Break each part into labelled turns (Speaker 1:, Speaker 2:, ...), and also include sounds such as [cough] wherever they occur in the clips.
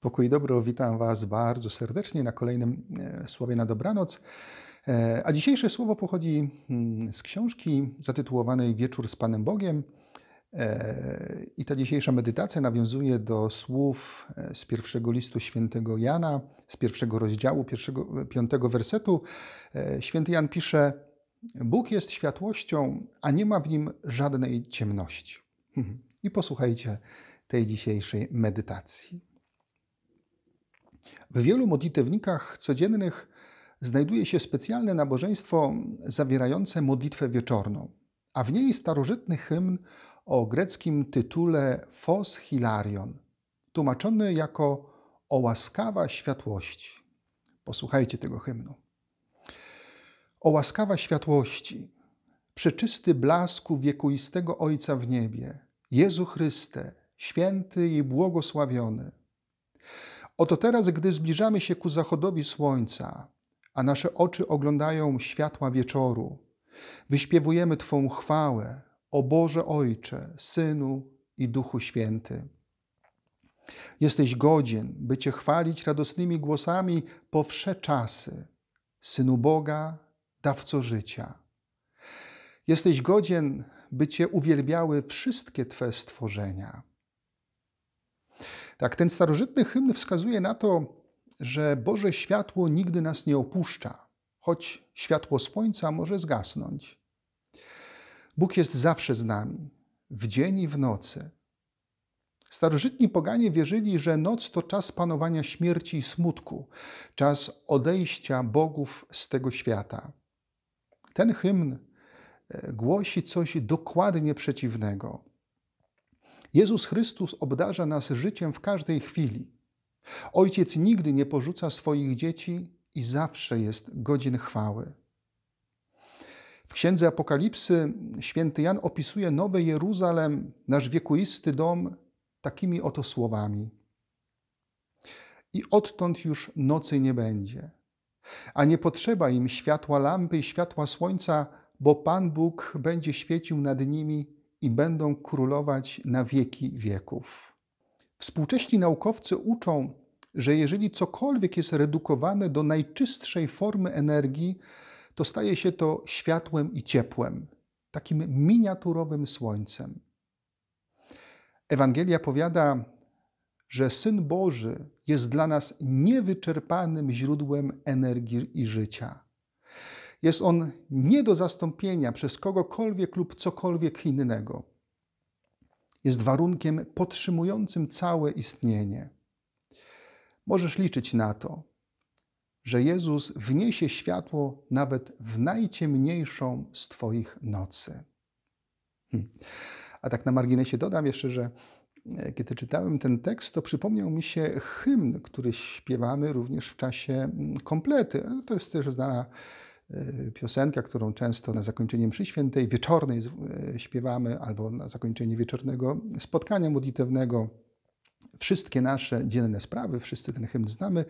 Speaker 1: Pokój dobro, witam Was bardzo serdecznie na kolejnym e, Słowie na dobranoc. E, a dzisiejsze słowo pochodzi mm, z książki zatytułowanej Wieczór z Panem Bogiem. E, I ta dzisiejsza medytacja nawiązuje do słów z pierwszego listu świętego Jana, z pierwszego rozdziału, pierwszego, piątego wersetu. Święty Jan pisze: Bóg jest światłością, a nie ma w nim żadnej ciemności. Mhm. I posłuchajcie tej dzisiejszej medytacji. W wielu modlitewnikach codziennych znajduje się specjalne nabożeństwo zawierające modlitwę wieczorną, a w niej starożytny hymn o greckim tytule Fos Hilarion, tłumaczony jako O łaskawa światłości. Posłuchajcie tego hymnu. O łaskawa światłości, przeczysty blasku wiekuistego Ojca w niebie, Jezu Chryste, święty i błogosławiony. Oto teraz, gdy zbliżamy się ku zachodowi słońca, a nasze oczy oglądają światła wieczoru, wyśpiewujemy Twą chwałę, o Boże Ojcze, Synu i Duchu Święty. Jesteś godzien, by Cię chwalić radosnymi głosami po wsze czasy, Synu Boga, dawco życia. Jesteś godzien, by Cię uwielbiały wszystkie Twe stworzenia. Tak, ten starożytny hymn wskazuje na to, że Boże światło nigdy nas nie opuszcza, choć światło słońca może zgasnąć. Bóg jest zawsze z nami, w dzień i w nocy. Starożytni poganie wierzyli, że noc to czas panowania śmierci i smutku, czas odejścia bogów z tego świata. Ten hymn e, głosi coś dokładnie przeciwnego. Jezus Chrystus obdarza nas życiem w każdej chwili. Ojciec nigdy nie porzuca swoich dzieci i zawsze jest godzin chwały. W księdze Apokalipsy święty Jan opisuje nowe Jeruzalem, nasz wiekuisty dom, takimi oto słowami. I odtąd już nocy nie będzie, a nie potrzeba im światła lampy i światła słońca, bo Pan Bóg będzie świecił nad nimi i będą królować na wieki wieków. Współcześni naukowcy uczą, że jeżeli cokolwiek jest redukowane do najczystszej formy energii, to staje się to światłem i ciepłem, takim miniaturowym słońcem. Ewangelia powiada, że Syn Boży jest dla nas niewyczerpanym źródłem energii i życia. Jest on nie do zastąpienia przez kogokolwiek lub cokolwiek innego. Jest warunkiem podtrzymującym całe istnienie. Możesz liczyć na to, że Jezus wniesie światło nawet w najciemniejszą z Twoich nocy. Hm. A tak na marginesie dodam jeszcze, że e, kiedy czytałem ten tekst, to przypomniał mi się hymn, który śpiewamy również w czasie mm, komplety. To jest też znana Y, piosenka, którą często na zakończenie mszy świętej wieczornej y, śpiewamy albo na zakończenie wieczornego spotkania modlitewnego. Wszystkie nasze dzienne sprawy, wszyscy ten hymn znamy.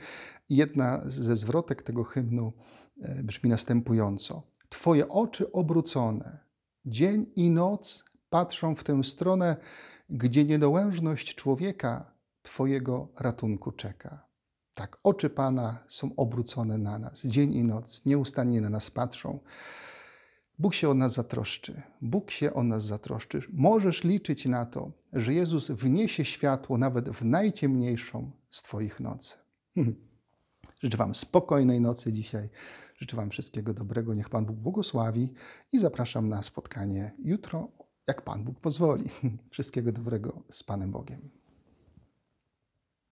Speaker 1: Jedna ze zwrotek tego hymnu y, brzmi następująco. Twoje oczy obrócone, dzień i noc patrzą w tę stronę, gdzie niedołężność człowieka Twojego ratunku czeka. Tak, oczy Pana są obrócone na nas, dzień i noc, nieustannie na nas patrzą. Bóg się o nas zatroszczy. Bóg się o nas zatroszczy. Możesz liczyć na to, że Jezus wniesie światło nawet w najciemniejszą z Twoich nocy. Hmm. Życzę Wam spokojnej nocy dzisiaj. Życzę Wam wszystkiego dobrego. Niech Pan Bóg błogosławi i zapraszam na spotkanie jutro, jak Pan Bóg pozwoli. [laughs] Wszystkiego dobrego z Panem Bogiem.